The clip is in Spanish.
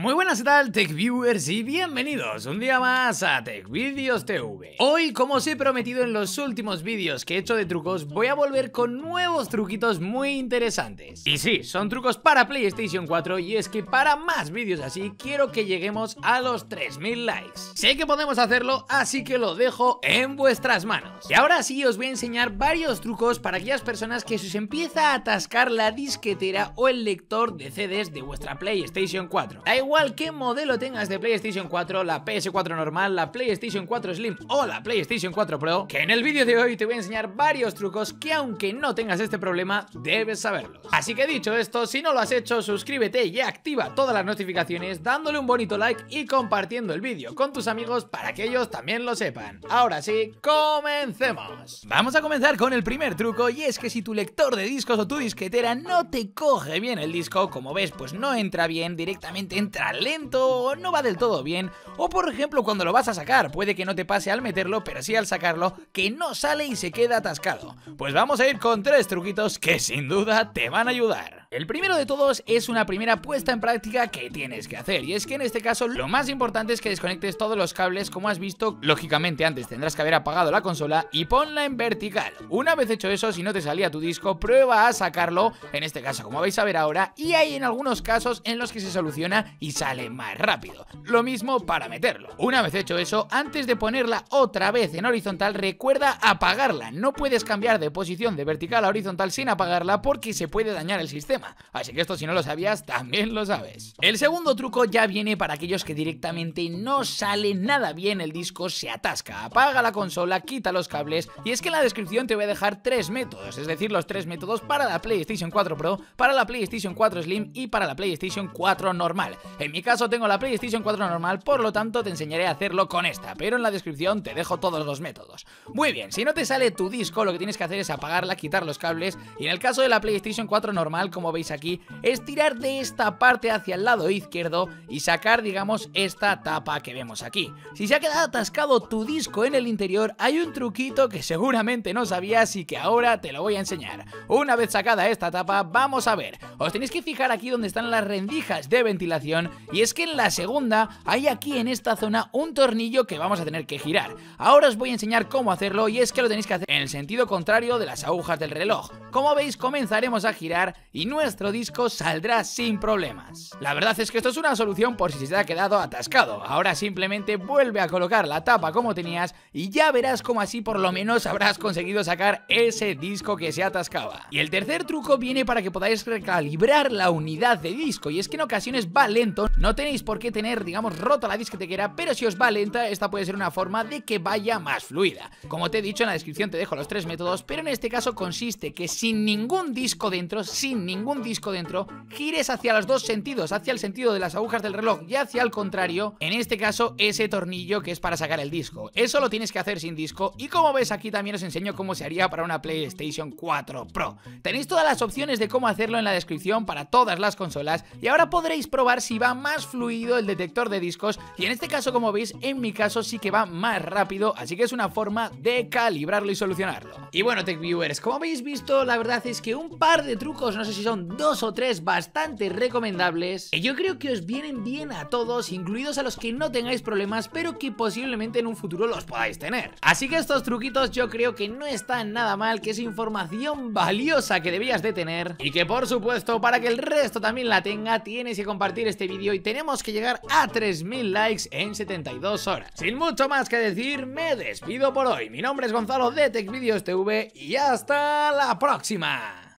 Muy buenas, ¿qué tal, Tech Viewers? Y bienvenidos un día más a Tech TV. Hoy, como os he prometido en los últimos vídeos que he hecho de trucos, voy a volver con nuevos truquitos muy interesantes. Y sí, son trucos para PlayStation 4 y es que para más vídeos así quiero que lleguemos a los 3000 likes. Sé que podemos hacerlo, así que lo dejo en vuestras manos. Y ahora sí, os voy a enseñar varios trucos para aquellas personas que se os empieza a atascar la disquetera o el lector de CDs de vuestra PlayStation 4. Da igual modelo tengas de PlayStation 4, la PS4 normal, la PlayStation 4 Slim o la PlayStation 4 Pro, que en el vídeo de hoy te voy a enseñar varios trucos que aunque no tengas este problema, debes saberlos. Así que dicho esto, si no lo has hecho, suscríbete y activa todas las notificaciones dándole un bonito like y compartiendo el vídeo con tus amigos para que ellos también lo sepan. Ahora sí, comencemos. Vamos a comenzar con el primer truco y es que si tu lector de discos o tu disquetera no te coge bien el disco, como ves pues no entra bien, directamente entra lento o no va del todo bien, o por ejemplo cuando lo vas a sacar, puede que no te pase al meterlo, pero sí al sacarlo, que no sale y se queda atascado. Pues vamos a ir con tres truquitos que sin duda te van a ayudar. El primero de todos es una primera puesta en práctica que tienes que hacer y es que en este caso lo más importante es que desconectes todos los cables como has visto, lógicamente antes tendrás que haber apagado la consola y ponla en vertical. Una vez hecho eso, si no te salía tu disco, prueba a sacarlo, en este caso como vais a ver ahora, y hay en algunos casos en los que se soluciona y sale más rápido. Lo mismo para meterlo. Una vez hecho eso, antes de ponerla otra vez en horizontal, recuerda apagarla. No puedes cambiar de posición de vertical a horizontal sin apagarla porque se puede dañar el sistema Así que esto si no lo sabías, también lo sabes. El segundo truco ya viene para aquellos que directamente no sale nada bien el disco, se atasca. Apaga la consola, quita los cables y es que en la descripción te voy a dejar tres métodos, es decir, los tres métodos para la PlayStation 4 Pro, para la PlayStation 4 Slim y para la PlayStation 4 normal. En mi caso tengo la PlayStation 4 normal, por lo tanto te enseñaré a hacerlo con esta, pero en la descripción te dejo todos los métodos. Muy bien, si no te sale tu disco, lo que tienes que hacer es apagarla, quitar los cables y en el caso de la PlayStation 4 normal, como veis aquí, es tirar de esta parte hacia el lado izquierdo y sacar, digamos, esta tapa que vemos aquí. Si se ha quedado atascado tu disco en el interior, hay un truquito que seguramente no sabías y que ahora te lo voy a enseñar. Una vez sacada esta tapa, vamos a ver. Os tenéis que fijar aquí donde están las rendijas de ventilación y es que en la segunda hay aquí en esta zona un tornillo que vamos a tener que girar. Ahora os voy a enseñar cómo hacerlo y es que lo tenéis que hacer en el sentido contrario de las agujas del reloj. Como veis, comenzaremos a girar y no nuestro disco saldrá sin problemas. La verdad es que esto es una solución por si se te ha quedado atascado. Ahora simplemente vuelve a colocar la tapa como tenías y ya verás como así por lo menos habrás conseguido sacar ese disco que se atascaba. Y el tercer truco viene para que podáis recalibrar la unidad de disco y es que en ocasiones va lento, no tenéis por qué tener digamos rota la disquetequera, pero si os va lenta esta puede ser una forma de que vaya más fluida. Como te he dicho en la descripción te dejo los tres métodos, pero en este caso consiste que sin ningún disco dentro, sin ningún un disco dentro, gires hacia los dos sentidos, hacia el sentido de las agujas del reloj y hacia el contrario, en este caso ese tornillo que es para sacar el disco. Eso lo tienes que hacer sin disco y como ves aquí también os enseño cómo se haría para una PlayStation 4 Pro. Tenéis todas las opciones de cómo hacerlo en la descripción para todas las consolas y ahora podréis probar si va más fluido el detector de discos y en este caso como veis en mi caso sí que va más rápido, así que es una forma de calibrarlo y solucionarlo. Y bueno, Tech Viewers, como habéis visto, la verdad es que un par de trucos, no sé si son dos o tres bastante recomendables y yo creo que os vienen bien a todos, incluidos a los que no tengáis problemas, pero que posiblemente en un futuro los podáis tener. Así que estos truquitos yo creo que no están nada mal, que es información valiosa que debías de tener y que por supuesto para que el resto también la tenga tienes que compartir este vídeo y tenemos que llegar a 3000 likes en 72 horas. Sin mucho más que decir, me despido por hoy. Mi nombre es Gonzalo de TechVideos TV y hasta la próxima.